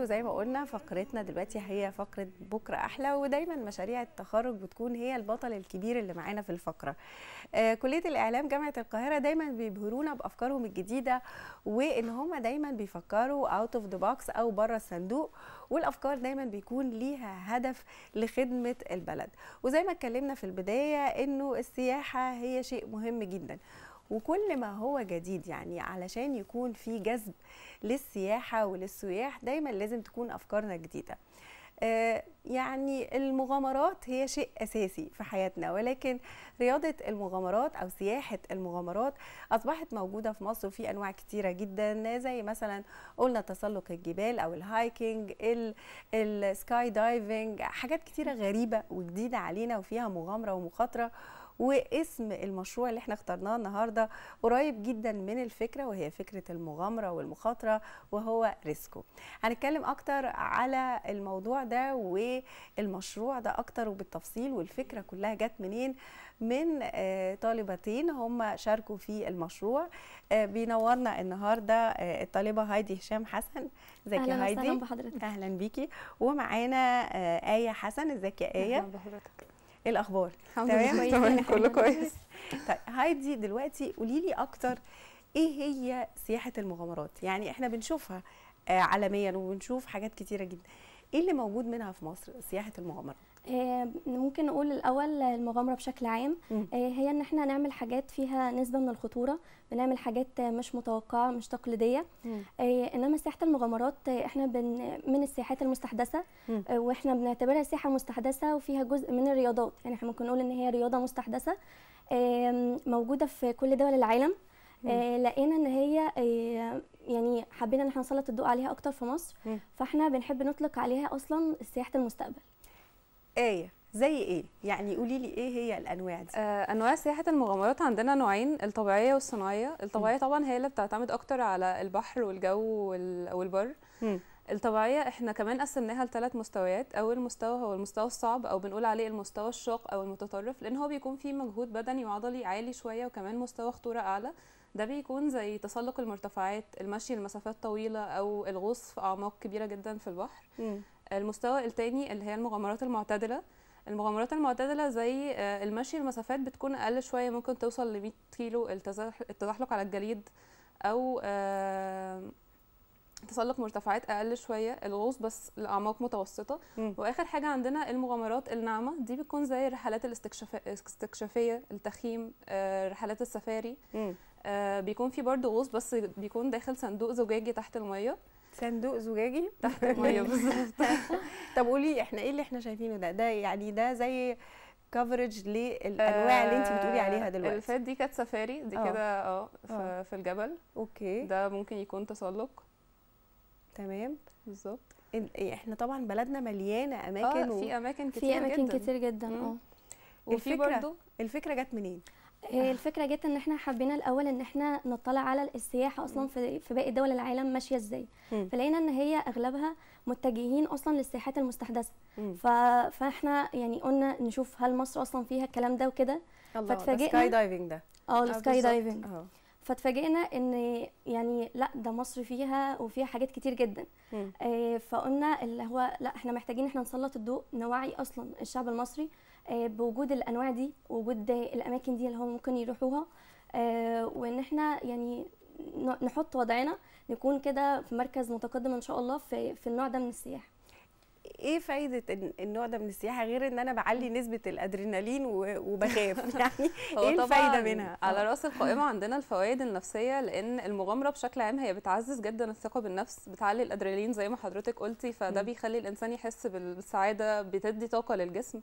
وزي ما قلنا فقرتنا دلوقتي هي فقره بكره احلى ودايما مشاريع التخرج بتكون هي البطل الكبير اللي معانا في الفقره آه كليه الاعلام جامعه القاهره دايما بيبهرونا بافكارهم الجديده وان هم دايما بيفكروا اوت اوف ذا بوكس او بره الصندوق والافكار دايما بيكون ليها هدف لخدمه البلد وزي ما اتكلمنا في البدايه انه السياحه هي شيء مهم جدا وكل ما هو جديد يعني علشان يكون في جذب للسياحه وللسياح دايما لازم تكون افكارنا جديده آه، يعني المغامرات هي شيء اساسي في حياتنا ولكن رياضه المغامرات او سياحه المغامرات اصبحت موجوده في مصر في انواع كتيره جدا زي مثلا قلنا تسلق الجبال او الهايكنج السكاي دايفنج حاجات كتيره غريبه وجديده علينا وفيها مغامره ومخاطره واسم المشروع اللي احنا اخترناه النهارده قريب جدا من الفكره وهي فكره المغامره والمخاطره وهو ريسكو هنتكلم اكتر على الموضوع ده والمشروع ده اكتر وبالتفصيل والفكره كلها جت منين من آه، طالبتين هم شاركوا في المشروع آه، بينورنا النهارده آه، الطالبه هايدي هشام حسن ازيك يا هايدي اهلا بحضرتك اهلا بيكي ومعانا ايه حسن ازيك يا ايه اهلا بحضرتك ايه الاخبار تمام تمام كله كويس طيب هايدي دلوقتي قولي لي اكتر ايه هي سياحه المغامرات يعني احنا بنشوفها آه، عالميا وبنشوف حاجات كتيره جدا ايه اللي موجود منها في مصر سياحه المغامرات آه، ممكن نقول الاول المغامره بشكل عام آه، هي ان احنا نعمل حاجات فيها نسبه من الخطوره بنعمل حاجات مش متوقعه مش تقليديه آه، انما سياحه المغامرات احنا بن من السياحات المستحدثه واحنا بنعتبرها سياحه مستحدثه وفيها جزء من الرياضات يعني احنا ممكن نقول ان هي رياضه مستحدثه موجوده في كل دول العالم لقينا ان هي يعني حبينا ان احنا نسلط الضوء عليها اكتر في مصر فاحنا بنحب نطلق عليها اصلا سياحه المستقبل آية زي ايه؟ يعني قولي لي ايه هي الانواع دي؟ آه انواع سياحه المغامرات عندنا نوعين الطبيعيه والصناعيه، الطبيعيه م. طبعا هي اللي بتعتمد اكتر على البحر والجو والبر. م. الطبيعيه احنا كمان قسمناها لثلاث مستويات، اول مستوى هو المستوى الصعب او بنقول عليه المستوى الشاق او المتطرف لان هو بيكون فيه مجهود بدني وعضلي عالي شويه وكمان مستوى خطوره اعلى، ده بيكون زي تسلق المرتفعات المشي لمسافات طويلة أو الغوص في أعماق كبيرة جدا في البحر م. المستوى الثاني اللي هي المغامرات المعتدله المغامرات المعتدله زي آه، المشي المسافات بتكون اقل شويه ممكن توصل ل 100 كيلو التزحلق على الجليد او آه، تسلق مرتفعات اقل شويه الغوص بس لاعماق متوسطه م. واخر حاجه عندنا المغامرات الناعمه دي بتكون زي الرحلات الاستكشافيه التخييم آه، رحلات السفاري م. بيكون في برضه غوص بس بيكون داخل صندوق زجاجي تحت الميه صندوق زجاجي تحت أيوة، الميه بالظبط طب قولي احنا ايه اللي احنا شايفينه ده ده يعني ده زي كفرج للانواع اللي انت بتقولي آه، عليها دلوقتي اللي فات دي كانت سفاري دي آه. كده آه،, اه في الجبل اوكي ده ممكن يكون تسلق تمام بالظبط إيه، احنا طبعا بلدنا مليانه اماكن آه في اماكن كتير جدا في اماكن كتير جدا اه وفي برضه الفكره جت منين؟ آه. الفكره جت ان احنا حبينا الاول ان احنا نطلع على السياحه اصلا في في باقي دول العالم ماشيه ازاي فلقينا ان هي اغلبها متجهين اصلا للسياحات المستحدثه فاحنا يعني قلنا نشوف هل مصر اصلا فيها الكلام ده وكده فاتفاجئنا السكاي دايفنج ده اه السكاي آه، دايفنج فاتفاجئنا ان يعني لا ده مصر فيها وفيها حاجات كتير جدا آه، فقلنا اللي هو لا احنا محتاجين احنا نسلط الضوء نوعي اصلا الشعب المصري آه، بوجود الانواع دي وجود الاماكن دي اللي هو ممكن يروحوها آه، وان احنا يعني نحط وضعنا نكون كده في مركز متقدم ان شاء الله في, في النوع ده من السياحه ايه فايده النوع ده من السياحه غير ان انا بعلي نسبه الادرينالين وبخاف يعني ايه الفايده منها آه. على راس القائمه عندنا الفوائد النفسيه لان المغامره بشكل عام هي بتعزز جدا الثقه بالنفس بتعلي الادرينالين زي ما حضرتك قلتي فده بيخلي الانسان يحس بالسعاده بتدي طاقه للجسم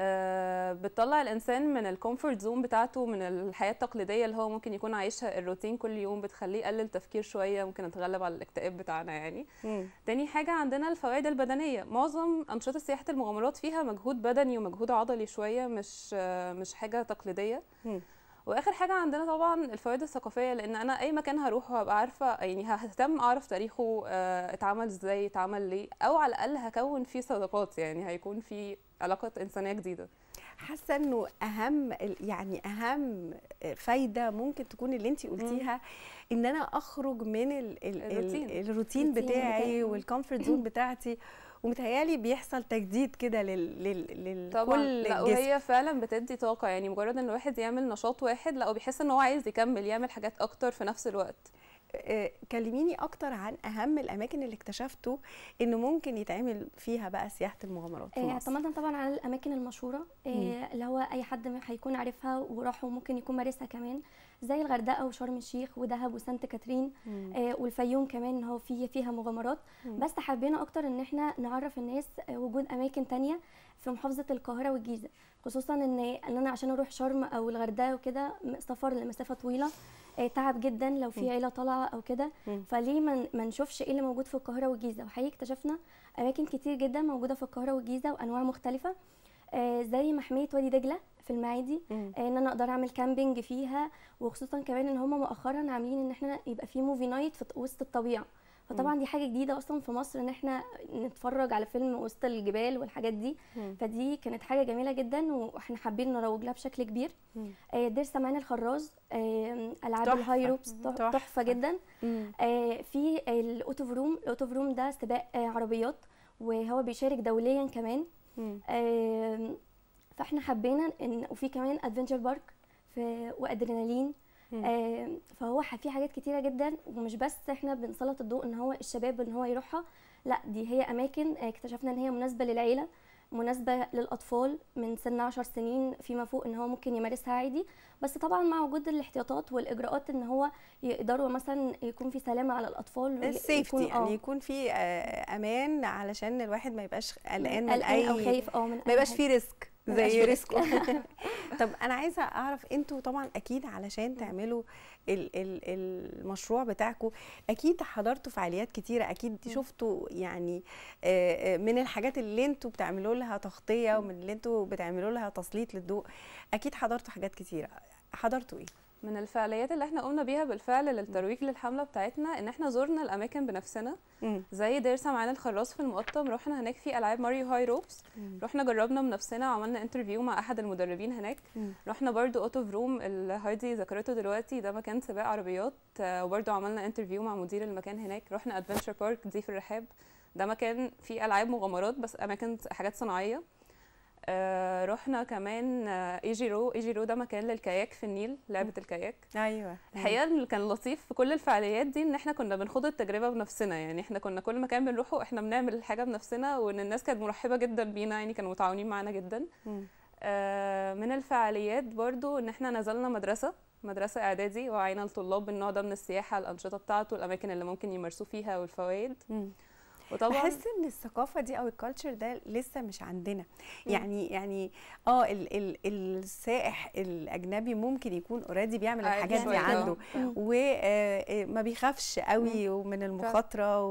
آه، بتطلع الانسان من الكومفورت زون بتاعته من الحياه التقليديه اللي هو ممكن يكون عايشها الروتين كل يوم بتخليه يقلل تفكير شويه ممكن نتغلب على الاكتئاب بتاعنا يعني مم. تاني حاجه عندنا الفوائد البدنيه معظم انشطه سياحه المغامرات فيها مجهود بدني ومجهود عضلي شويه مش مش حاجه تقليديه مم. واخر حاجه عندنا طبعا الفوائد الثقافيه لان انا اي مكان هروحه هبقى عارفه يعني ههتم اعرف تاريخه آه، اتعمل ازاي اتعمل ليه او على الاقل هكون فيه صداقات يعني هيكون فيه علاقات انسانيه جديده حاسه انه اهم يعني اهم فايده ممكن تكون اللي انت قلتيها ان انا اخرج من الـ الـ الروتين, الروتين بتاعي والكومفورت زون بتاعتي ومتهيالي بيحصل تجديد كده لل لل طبعا لكل لا وهي فعلا بتدي طاقه يعني مجرد ان الواحد يعمل نشاط واحد لا بيحس ان هو عايز يكمل يعمل حاجات اكتر في نفس الوقت آه، كلميني اكتر عن اهم الاماكن اللي اكتشفتوا انه ممكن يتعمل فيها بقى سياحه المغامرات في آه، اعتمادا طبعا على الاماكن المشهوره آه، اللي هو اي حد هيكون عارفها وراحوا وممكن يكون مارسها كمان زي الغردقه وشرم الشيخ ودهب وسانت كاترين والفيوم كمان ان هو في فيها مغامرات مم. بس حبينا اكتر ان احنا نعرف الناس وجود اماكن تانية في محافظه القاهره والجيزه خصوصا ان ان انا عشان اروح شرم او الغردقه وكده سفر لمسافه طويله آه، تعب جدا لو في عيله طالعه او كده فليه ما نشوفش ايه اللي موجود في القاهره والجيزه وحقيقي اكتشفنا اماكن كتير جدا موجوده في القاهره والجيزه وانواع مختلفه آه، زي محميه وادي دجله في المعادي آه، ان انا اقدر اعمل كامبينج فيها وخصوصا كمان ان هم مؤخرا عاملين ان احنا يبقى في موفي نايت في وسط الطبيعه فطبعا دي حاجه جديده اصلا في مصر ان احنا نتفرج على فيلم وسط الجبال والحاجات دي فدي كانت حاجه جميله جدا واحنا حابين نروج لها بشكل كبير آه دير سمعان الخراز آه العاب الهاي روبس تحفه جدا آه في الاوتوف روم الاوتوف روم ده سباق آه، عربيات وهو بيشارك دوليا كمان فاحنا حبينا ان وفي كمان ادفنتشر بارك وادرينالين آه، فهو في حاجات كتيره جدا ومش بس احنا بنسلط الضوء ان هو الشباب ان هو يروحها لا دي هي اماكن آه، اكتشفنا ان هي مناسبه للعيله مناسبه للاطفال من سن 10 سنين فيما فوق ان هو ممكن يمارسها عادي بس طبعا مع وجود الاحتياطات والاجراءات ان هو يقدروا مثلا يكون في سلامه على الاطفال السيفتي يعني آه. يكون في آه، امان علشان الواحد ما يبقاش قلقان من اي او خايف اه من ما يبقاش في ريسك زي ريسكو طب انا عايزه اعرف انتوا طبعا اكيد علشان تعملوا الـ الـ المشروع بتاعكم اكيد حضرتوا فعاليات كتيره اكيد شفتوا يعني آه، آه، من الحاجات اللي انتوا بتعملوا لها تغطيه ومن اللي انتوا بتعملوا لها تسليط للضوء اكيد حضرتوا حاجات كتيره حضرتوا ايه من الفعاليات اللي احنا قمنا بيها بالفعل للترويج للحمله بتاعتنا ان احنا زرنا الاماكن بنفسنا زي دير سمعان الخراس في المقطم رحنا هناك في العاب ماريو هاي روبس رحنا جربنا بنفسنا عملنا انترفيو مع احد المدربين هناك مم. رحنا برضو اوتو روم اللي هايدي ذكرته دلوقتي ده مكان سباق عربيات آه، وبرضو عملنا انترفيو مع مدير المكان هناك رحنا ادفنشر بارك دي في الرحاب ده مكان فيه العاب مغامرات بس اماكن حاجات صناعيه آه، رحنا كمان آه ايجي رو ايجي رو ده مكان للكاياك في النيل لعبه الكاياك ايوه الحقيقه اللي كان لطيف في كل الفعاليات دي ان احنا كنا بنخوض التجربه بنفسنا يعني احنا كنا كل مكان بنروحه احنا بنعمل الحاجه بنفسنا وان الناس كانت مرحبه جدا بينا يعني كانوا متعاونين معانا جدا آه، من الفعاليات برضو ان احنا نزلنا مدرسه مدرسه اعدادي وعينا الطلاب بالنوع ده من السياحه الانشطه بتاعته الاماكن اللي ممكن يمارسوا فيها والفوائد وطبعا بحس ان الثقافه دي او الكالتشر ده لسه مش عندنا يعني يعني اه ال ال السائح الاجنبي ممكن يكون اوريدي بيعمل آه الحاجات دي عنده وما آه، آه، بيخافش قوي ومن المخاطره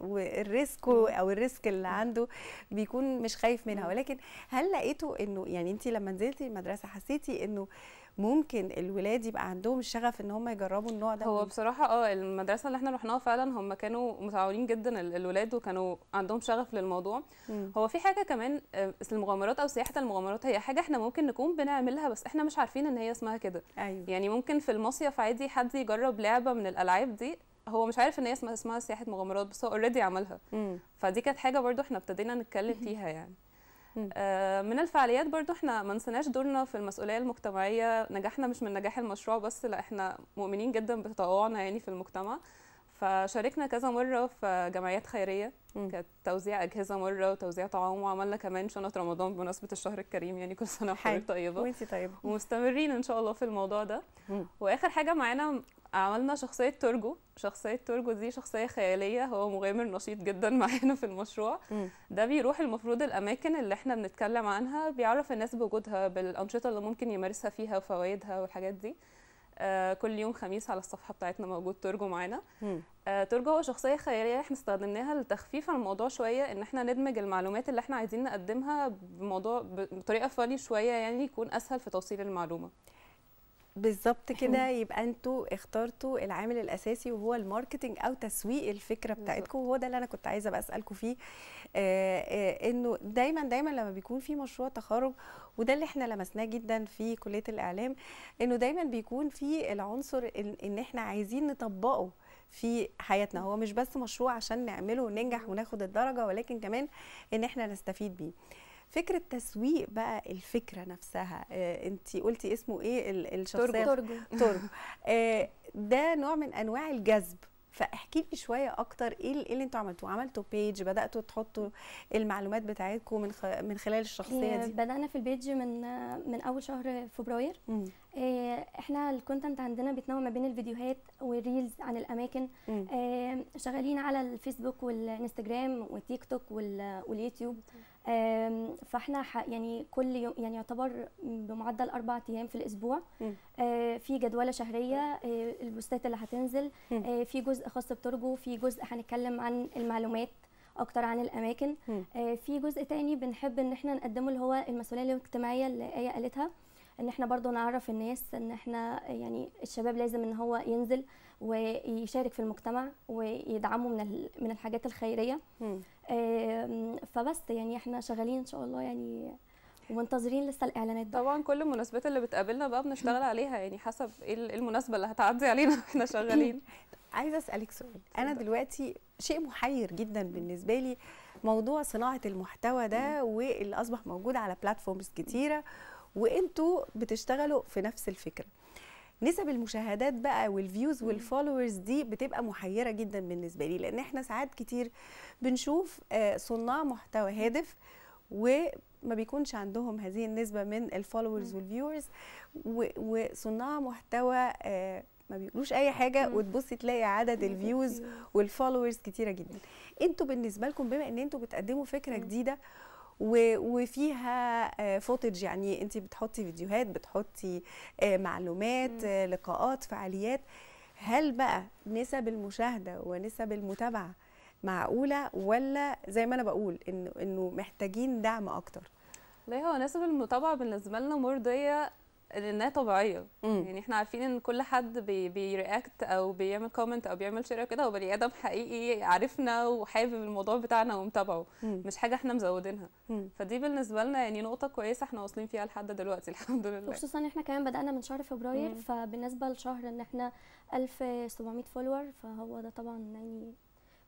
والريسك او الريسك اللي عنده بيكون مش خايف منها ولكن هل لقيته انه يعني انت لما نزلتي المدرسه حسيتي انه ممكن الولاد يبقى عندهم الشغف ان هم يجربوا النوع ده هو بصراحه اه المدرسه اللي احنا رحناها فعلا هم كانوا متعاونين جدا الولاد وكانوا عندهم شغف للموضوع مم. هو في حاجه كمان آه، المغامرات او سياحه المغامرات هي حاجه احنا ممكن نكون بنعملها بس احنا مش عارفين ان هي اسمها كده أيوة. يعني ممكن في المصيف عادي حد يجرب لعبه من الالعاب دي هو مش عارف ان هي اسمها اسمها سياحه مغامرات بس هو اوريدي عملها مم. فدي كانت حاجه برضو احنا ابتدينا نتكلم فيها يعني آه، من الفعاليات برضو احنا ما نسيناش دورنا في المسؤوليه المجتمعيه نجاحنا مش من نجاح المشروع بس لا احنا مؤمنين جدا بتطوعنا يعني في المجتمع فشاركنا كذا مره في جمعيات خيريه كانت توزيع اجهزه مره وتوزيع طعام وعملنا كمان شنط رمضان بمناسبه الشهر الكريم يعني كل سنه وحضرتك طيبه وانت طيبه ومستمرين ان شاء الله في الموضوع ده واخر حاجه معانا عملنا شخصية تورجو شخصية تورجو دي شخصية خيالية هو مغامر نشيط جدا معانا في المشروع م. ده بيروح المفروض الأماكن اللي احنا بنتكلم عنها بيعرف الناس بوجودها بالأنشطة اللي ممكن يمارسها فيها وفوائدها والحاجات دي آه كل يوم خميس على الصفحة بتاعتنا موجود تورجو معانا آه تورجو هو شخصية خيالية احنا استخدمناها لتخفيف الموضوع شوية ان احنا ندمج المعلومات اللي احنا عايزين نقدمها بموضوع بطريقة فاني شوية يعني يكون أسهل في توصيل المعلومة بالظبط كده يبقى انتوا اخترتوا العامل الاساسي وهو الماركتنج او تسويق الفكره بتاعتكم وهو ده اللي انا كنت عايزه بقى اسالكم فيه آآ آه، آآ آه، انه دايما دايما لما بيكون في مشروع تخرج وده اللي احنا لمسناه جدا في كليه الاعلام انه دايما بيكون في العنصر ان, إن احنا عايزين نطبقه في حياتنا هو مش بس مشروع عشان نعمله وننجح وناخد الدرجه ولكن كمان ان احنا نستفيد بيه فكره تسويق بقى الفكره نفسها آه انت قلتي اسمه ايه الشخصيه تورجو تورجو آه ده نوع من انواع الجذب فاحكي لي شويه اكتر ايه, إيه اللي انتوا عملتوه عملتوا بيج بداتوا تحطوا المعلومات بتاعتكم من من خلال الشخصيه آه، دي بدانا في البيج من آه، من اول شهر فبراير إيه احنا الكونتنت عندنا بيتنوع ما بين الفيديوهات والريلز عن الاماكن إيه شغالين على الفيسبوك والانستجرام والتيك توك واليوتيوب فاحنا يعني كل يوم يعني يعتبر بمعدل اربع ايام في الاسبوع آه، في جدوله شهريه آه، البوستات اللي هتنزل آه، في جزء خاص بترجو في جزء هنتكلم عن المعلومات اكتر عن الاماكن في جزء تاني بنحب ان احنا نقدمه اللي هو المسؤوليه الاجتماعيه اللي ايه قالتها ان احنا برضو نعرف الناس ان احنا يعني الشباب لازم ان هو ينزل ويشارك في المجتمع ويدعمه من من الحاجات الخيريه فبس يعني احنا شغالين ان شاء الله يعني ومنتظرين لسه الاعلانات بقى. طبعا كل المناسبات اللي بتقابلنا بقى بنشتغل عليها يعني حسب ايه, إيه المناسبه اللي هتعدي علينا احنا شغالين عايزه اسالك سؤال انا دلوقتي شيء محير جدا بالنسبه لي موضوع صناعه المحتوى ده واللي اصبح موجود على بلاتفورمز كتيره وانتوا بتشتغلوا في نفس الفكره نسب المشاهدات بقى والفيوز والفولورز دي بتبقى محيره جدا بالنسبه لي لان احنا ساعات كتير بنشوف آه، صناع محتوى هادف وما بيكونش عندهم هذه النسبه من الفولورز والفيورز وصناع محتوى آه، ما بيقولوش اي حاجه وتبص تلاقي عدد الفيوز والفولورز كتيره جدا انتوا بالنسبه لكم بما ان انتوا بتقدموا فكره جديده وفيها فوتج آه، يعني انت بتحطي فيديوهات بتحطي آه، معلومات آه، لقاءات فعاليات هل بقى نسب المشاهده ونسب المتابعه معقوله ولا زي ما انا بقول انه انه محتاجين دعم اكتر والله هو نسب المتابعه بالنسبه لنا مرضيه لانها طبيعيه مم. يعني احنا عارفين ان كل حد بي بيرياكت او بيعمل كومنت او بيعمل شير كده هو بني ادم حقيقي عارفنا وحابب الموضوع بتاعنا ومتابعه مم. مش حاجه احنا مزودينها مم. فدي بالنسبه لنا يعني نقطه كويسه احنا واصلين فيها لحد دلوقتي الحمد لله خصوصا احنا كمان بدانا من شهر فبراير مم. فبالنسبه لشهر ان احنا 1700 فولور فهو ده طبعا يعني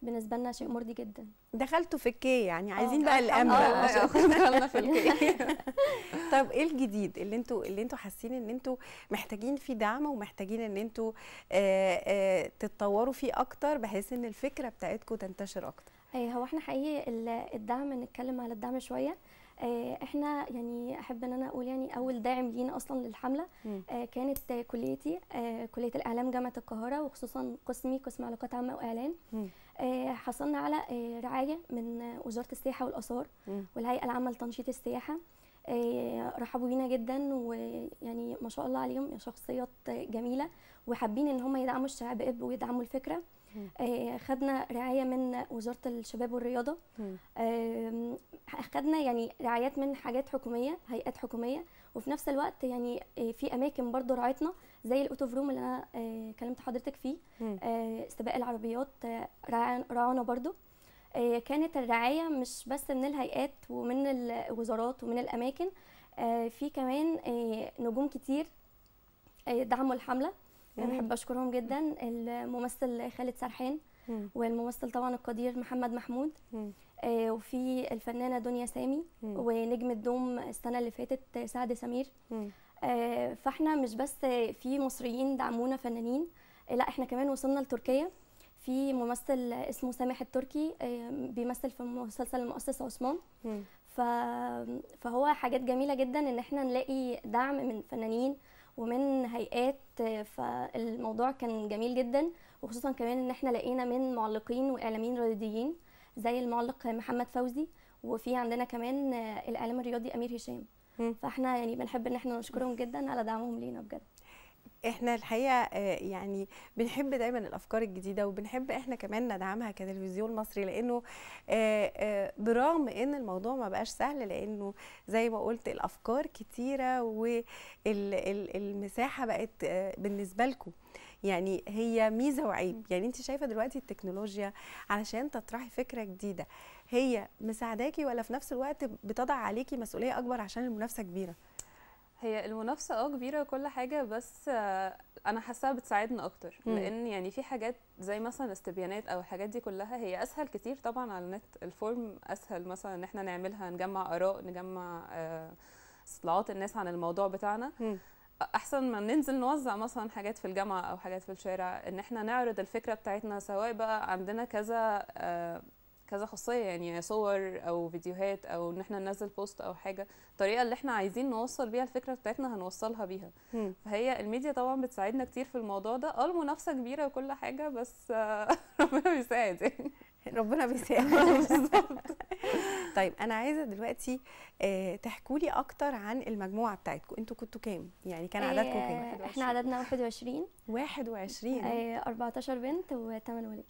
بالنسبه لنا شيء مرضي جدا دخلتوا في الكي يعني آه، عايزين بقى آه، الامن دخلنا في الكي طب ايه الجديد اللي انتوا اللي انتوا حاسين ان انتوا محتاجين فيه دعم ومحتاجين ان انتوا آه، تتطوروا فيه اكتر بحيث ان الفكره بتاعتكم تنتشر اكتر اي هو احنا حقيقي الدعم نتكلم على الدعم شويه احنا يعني احب ان انا اقول يعني اول داعم لينا اصلا للحمله م. كانت كليتي كليه الاعلام جامعه القاهره وخصوصا قسمي قسم علاقات عامه واعلان آه، حصلنا على آه، رعايه من وزاره السياحه والاثار والهيئه العامه لتنشيط السياحه آه، رحبوا بينا جدا ويعني ما شاء الله عليهم شخصيات جميله وحابين ان هم يدعموا الشباب ويدعموا الفكره آه، خدنا رعايه من وزاره الشباب والرياضه خدنا يعني رعايات من حاجات حكوميه هيئات حكوميه وفي نفس الوقت يعني آه، في اماكن برضو راعتنا زي الاوتوف روم اللي انا آه، كلمت حضرتك فيه سباق العربيات رعانا برضو كانت الرعايه مش بس من الهيئات ومن الوزارات ومن الاماكن في كمان نجوم كتير دعموا الحمله بحب يعني اشكرهم جدا الممثل خالد سرحان والممثل طبعا القدير محمد محمود آه وفي الفنانه دنيا سامي ونجم الدوم السنه اللي فاتت سعد سمير آه فاحنا مش بس في مصريين دعمونا فنانين آه، لا احنا كمان وصلنا لتركيا في ممثل اسمه سامح التركي آه بيمثل في مسلسل المؤسس عثمان ف... فهو حاجات جميله جدا ان احنا نلاقي دعم من فنانين ومن هيئات فالموضوع كان جميل جدا وخصوصا كمان ان احنا لقينا من معلقين واعلاميين رياضيين زي المعلق محمد فوزي وفي عندنا كمان الاعلام الرياضي امير هشام فاحنا يعني بنحب ان احنا نشكرهم جدا على دعمهم لينا بجد احنا الحقيقه آه، يعني بنحب دايما الافكار الجديده وبنحب احنا كمان ندعمها كتلفزيون مصري لانه آه، آه، برغم ان الموضوع ما بقاش سهل لانه زي ما قلت الافكار كتيره والمساحه بقت بالنسبه لكم يعني هي ميزه وعيب يعني انت شايفه دلوقتي التكنولوجيا علشان تطرحي فكره جديده هي مساعداكي ولا في نفس الوقت بتضع عليكي مسؤوليه اكبر عشان المنافسه كبيره هي المنافسه اه كبيره وكل حاجه بس انا حاساها بتساعدنا اكتر مم. لان يعني في حاجات زي مثلا استبيانات او الحاجات دي كلها هي اسهل كتير طبعا على النت الفورم اسهل مثلا ان احنا نعملها نجمع اراء نجمع استطلاعات آه، الناس عن الموضوع بتاعنا مم. احسن ما ننزل نوزع مثلا حاجات في الجامعه او حاجات في الشارع ان احنا نعرض الفكره بتاعتنا سواء بقى عندنا كذا آه، كذا خاصيه يعني صور او فيديوهات او ان احنا ننزل بوست او حاجه الطريقه اللي احنا عايزين نوصل بيها الفكره بتاعتنا هنوصلها بيها فهي الميديا طبعا بتساعدنا كتير في الموضوع ده اه المنافسه كبيره وكل حاجه بس ربنا بيساعد يعني ربنا بيساعد طيب انا عايزه دلوقتي آه، تحكوا لي اكتر عن المجموعه بتاعتكم انتوا كنتوا كام يعني كان عددكم كام آه، احنا عددنا 21 21 14 بنت و8 ولد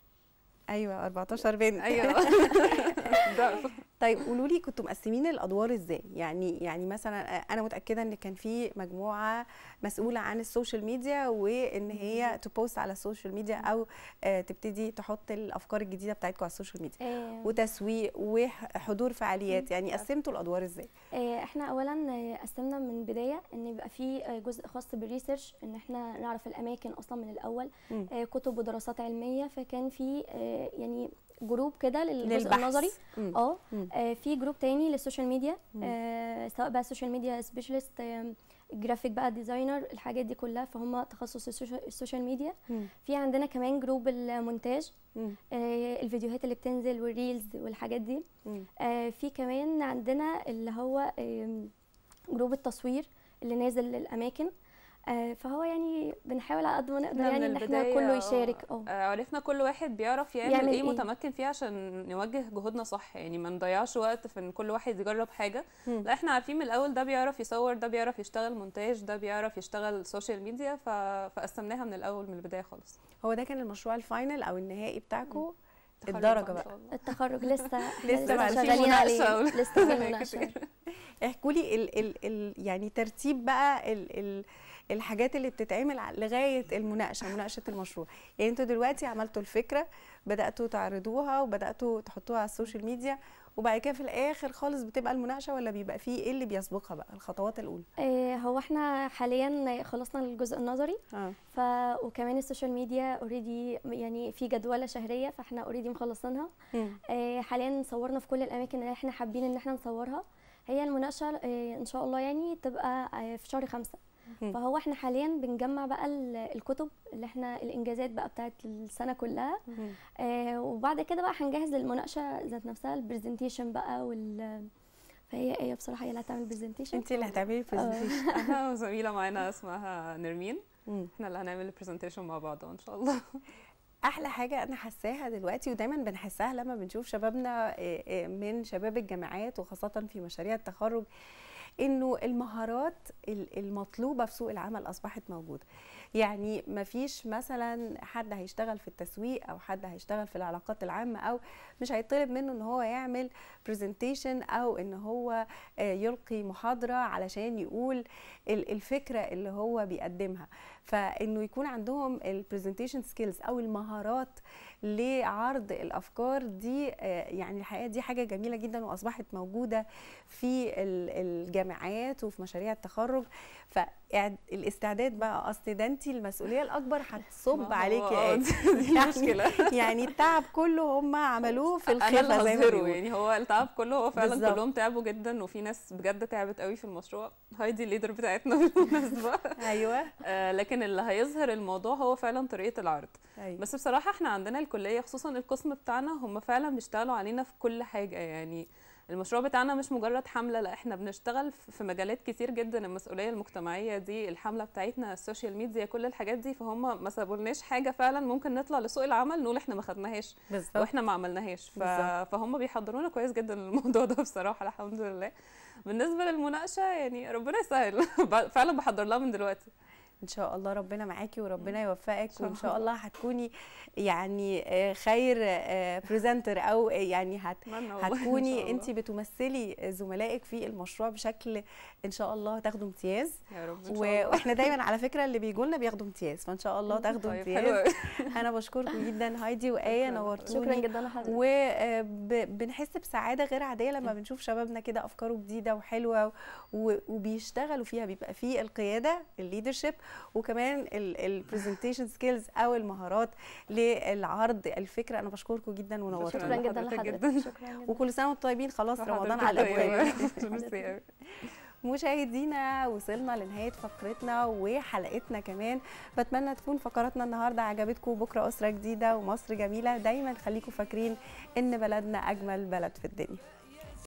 ايوه 14 بنت ايوه طيب قولوا لي كنتوا مقسمين الادوار ازاي يعني يعني مثلا انا متاكده ان كان في مجموعه مسؤوله عن السوشيال ميديا وان هي تبوست على السوشيال ميديا او آه، تبتدي تحط الافكار الجديده بتاعتكم على السوشيال ميديا آه. وتسويق وحضور فعاليات يعني قسمتوا الادوار ازاي آه، احنا اولا قسمنا من البدايه ان يبقى في جزء خاص بالريسيرش ان احنا نعرف الاماكن اصلا من الاول كتب ودراسات علميه فكان في يعني جروب كده للجزء النظري آه. اه في جروب تاني للسوشيال ميديا آه سواء بقى السوشيال ميديا سبيشالست جرافيك بقى ديزاينر الحاجات دي كلها فهم تخصص السوشيال ميديا في عندنا كمان جروب المونتاج آه الفيديوهات اللي بتنزل والريلز والحاجات دي آه في كمان عندنا اللي هو آه جروب التصوير اللي نازل للاماكن آه، فهو يعني بنحاول على قد ما نقدر يعني ان احنا كله آه، يشارك آه. اه عرفنا كل واحد بيعرف يعمل, يعمل ايه, إيه متمكن فيه عشان نوجه جهودنا صح يعني ما نضيعش وقت في ان كل واحد يجرب حاجه لا احنا عارفين من الاول ده بيعرف يصور ده بيعرف يشتغل مونتاج ده بيعرف يشتغل سوشيال ميديا فقسمناها من الاول من البدايه خالص هو ده كان المشروع الفاينل او النهائي بتاعكم الدرجه بقى التخرج لسه لسه شغالين عليه لسه في احكوا لي ال ال ال يعني ترتيب بقى ال ال الحاجات اللي بتتعمل لغايه المناقشه مناقشه المشروع يعني انتوا دلوقتي عملتوا الفكره بداتوا تعرضوها وبداتوا تحطوها على السوشيال ميديا وبعد كده في الاخر خالص بتبقى المناقشه ولا بيبقى فيه ايه اللي بيسبقها بقى الخطوات الاولى آه، هو احنا حاليا خلصنا الجزء النظري آه. ف وكمان السوشيال ميديا اوريدي يعني في جدوله شهريه فاحنا اوريدي مخلصينها آه، حاليا صورنا في كل الاماكن اللي احنا حابين ان احنا نصورها هي المناقشه آه، ان شاء الله يعني تبقى في شهر خمسة فهو احنا حاليا بنجمع بقى الكتب اللي احنا الانجازات بقى بتاعت السنه كلها آه وبعد كده بقى هنجهز للمناقشه ذات نفسها البرزنتيشن بقى وال فهي ايه، هي بصراحه هي اللي هتعمل برزنتيشن انت اللي هتعملي برزنتيشن آه. انا وزميله معانا اسمها نرمين احنا اللي هنعمل البرزنتيشن مع بعض ان شاء الله احلى حاجه انا حاساها دلوقتي ودايما بنحسها لما بنشوف شبابنا آه، آه، من شباب الجامعات وخاصه في مشاريع التخرج انه المهارات المطلوبه في سوق العمل اصبحت موجوده يعني ما فيش مثلا حد هيشتغل في التسويق او حد هيشتغل في العلاقات العامه او مش هيطلب منه ان هو يعمل برزنتيشن او ان هو آه، يلقي محاضره علشان يقول الفكره اللي هو بيقدمها فانه يكون عندهم البرزنتيشن سكيلز او المهارات لعرض الافكار دي آه، يعني الحقيقه دي حاجه جميله جدا واصبحت موجوده في الجامعات وفي مشاريع التخرج ف الاستعداد بقى اصل ده انت المسؤوليه الاكبر هتصب عليكي دي يعني مشكله يعني التعب كله هم عملوه في الخفه زي ما يعني هو التعب كله هو فعلا بالزبط. كلهم تعبوا جدا وفي ناس بجد تعبت قوي في المشروع هايدي الليدر بتاعتنا بالمناسبه ايوه آه لكن اللي هيظهر الموضوع هو فعلا طريقه العرض أيوة. بس بصراحه احنا عندنا الكليه خصوصا القسم بتاعنا هم فعلا بيشتغلوا علينا في كل حاجه يعني المشروع بتاعنا مش مجرد حمله لا احنا بنشتغل في مجالات كتير جدا المسؤوليه المجتمعيه دي الحمله بتاعتنا السوشيال ميديا كل الحاجات دي فهم ما سابولناش حاجه فعلا ممكن نطلع لسوق العمل نقول احنا ما خدناهاش واحنا ما عملناهاش ف... فهم بيحضرونا كويس جدا للموضوع ده بصراحه الحمد لله بالنسبه للمناقشه يعني ربنا يسهل فعلا بحضر لها من دلوقتي ان شاء الله ربنا معاكي وربنا يوفقك وان شاء الله هتكوني يعني آه، خير بريزنتر آه، او آه، يعني هت هتكوني انت بتمثلي زملائك في المشروع بشكل ان شاء الله تاخدوا امتياز يا رب إن شاء الله. واحنا دايما على فكره اللي بيجوا لنا بياخدوا امتياز فان شاء الله طيب، تاخدوا امتياز انا بشكركم جدا هايدي وايه نورتوني شكرا جدا لحضرتك وبنحس بسعاده غير عاديه لما بنشوف شبابنا كده افكاره جديده وحلوه وبيشتغلوا فيها بيبقى في القياده الليدرشيب وكمان البرزنتيشن سكيلز او المهارات للعرض الفكره انا بشكركم جدا ونورتوا شكرا جدا لحضرتك وكل سنه وانتم طيبين خلاص رمضان على الابواب مشاهدينا وصلنا لنهايه فقرتنا وحلقتنا كمان بتمنى تكون فقراتنا النهارده عجبتكم بكره اسره جديده ومصر جميله دايما خليكم فاكرين ان بلدنا اجمل بلد في الدنيا